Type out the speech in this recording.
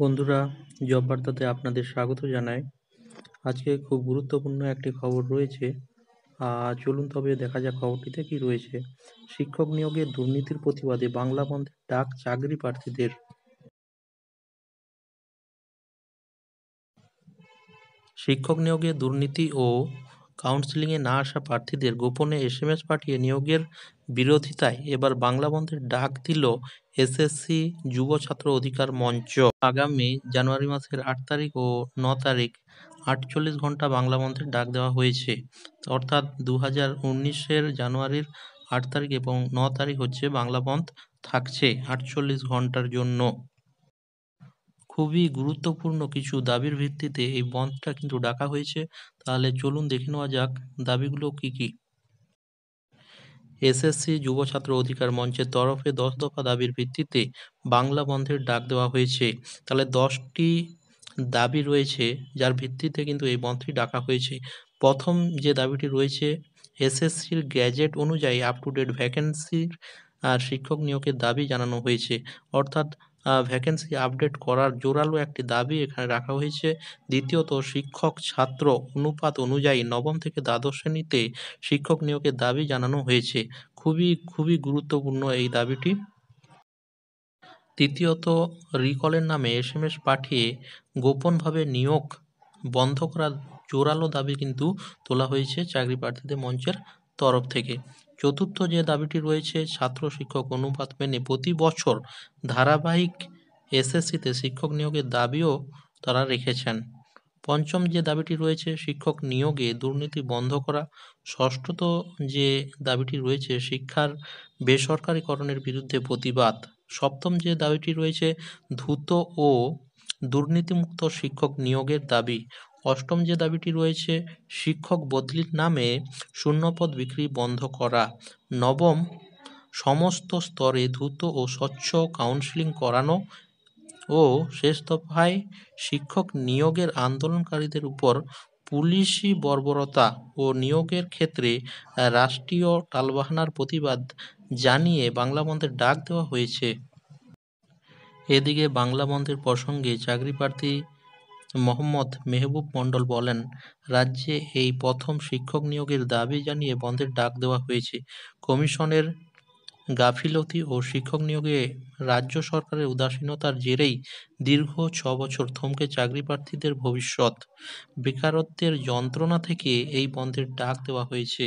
বন্ধুরা জব বার্তাতে আপনাদের স্বাগত জানাই আজকে খুব গুরুত্বপূর্ণ একটি খবর রয়েছে চলুন তবে দেখা যাক খবরটিতে কি রয়েছে শিক্ষক নিয়োগে দুর্নীতির প্রতিবাদে বাংলা বন্ধের ডাক চাকরি প্রার্থীদের শিক্ষক নিয়োগে দুর্নীতি ও কাউন্সেলিংয়ে না আসা প্রার্থীদের গোপনে এসএমএস পাঠিয়ে নিয়োগের বিরোধিতায় এবার বাংলা বন্ধের ডাক দিল এসএসসি যুব ছাত্র অধিকার মঞ্চ আগামী জানুয়ারি মাসের আট তারিখ ও ন তারিখ আটচল্লিশ ঘন্টা বাংলা বন্ধের ডাক দেওয়া হয়েছে অর্থাৎ দু হাজার উনিশের জানুয়ারির আট তারিখ এবং ন তারিখ হচ্ছে বাংলা বন্ধ থাকছে আটচল্লিশ ঘন্টার জন্য খুবই গুরুত্বপূর্ণ কিছু দাবির ভিত্তিতে এই বন্ধটা কিন্তু ডাকা হয়েছে তাহলে চলুন দেখে নেওয়া যাক দাবিগুলো কি কি এসএসসি যুব ছাত্র অধিকার মঞ্চের তরফে দশ দফা দাবির ভিত্তিতে বাংলা বন্ধের ডাক দেওয়া হয়েছে তাহলে দশটি দাবি রয়েছে যার ভিত্তিতে কিন্তু এই বন্ধটি ডাকা হয়েছে প্রথম যে দাবিটি রয়েছে এসএসসির গ্যাজেট অনুযায়ী আপ টু ডেট ভ্যাকেন্সির আর শিক্ষক নিয়োগের দাবি জানানো হয়েছে অর্থাৎ ভ্যাকেন্সি আপডেট করার জোরালো একটি দাবি এখানে রাখা হয়েছে দ্বিতীয়ত শিক্ষক ছাত্র অনুপাত অনুযায়ী নবম থেকে দ্বাদশ শ্রেণীতে শিক্ষক নিয়োগের দাবি জানানো হয়েছে খুবই খুবই গুরুত্বপূর্ণ এই দাবিটি তৃতীয়ত রিকলের নামে এসএমএস পাঠিয়ে গোপনভাবে নিয়োগ বন্ধ করার জোরালো দাবি কিন্তু তোলা হয়েছে চাকরি প্রার্থীদের মঞ্চের তরফ থেকে চতুর্থ যে দাবিটি রয়েছে ছাত্র শিক্ষক অনুপাত মেনে প্রতি বছর ধারাবাহিক এসএসসিতে শিক্ষক নিয়োগের দাবিও তারা রেখেছেন পঞ্চম যে দাবিটি রয়েছে শিক্ষক নিয়োগে দুর্নীতি বন্ধ করা ষষ্ঠত যে দাবিটি রয়েছে শিক্ষার বেসরকারিকরণের বিরুদ্ধে প্রতিবাদ সপ্তম যে দাবিটি রয়েছে ধুত ও দুর্নীতিমুক্ত শিক্ষক নিয়োগের দাবি অষ্টম যে দাবিটি রয়েছে শিক্ষক বদলির নামে শূন্যপদ বিক্রি বন্ধ করা নবম সমস্ত স্তরে দ্রুত ও স্বচ্ছ কাউন্সিলিং করানো ও শেষ দফায় শিক্ষক নিয়োগের আন্দোলনকারীদের উপর পুলিশি বর্বরতা ও নিয়োগের ক্ষেত্রে রাষ্ট্রীয় টালবাহানার প্রতিবাদ জানিয়ে বাংলা বন্ধের ডাক দেওয়া হয়েছে এদিকে বাংলা বন্ধের প্রসঙ্গে চাকরি প্রার্থী মোহাম্মদ মেহবুব মণ্ডল বলেন, রাজ্যে এই প্রথম শিক্ষক নিয়োগের দাবি জানিয়ে বন্ধের ডাক দেওয়া হয়েছে। কমিশনের গাফিলতি ও শিক্ষক নিয়োগে রাজ্য সরকারের উদাসীনতার জেরেই দীর্ঘ ছ বছর থমকে চাকরিপ্রার্থীদের ভবিষ্যৎ। বেকারত্বের যন্ত্রণা থেকে এই বন্ধের ডাক দেওয়া হয়েছে।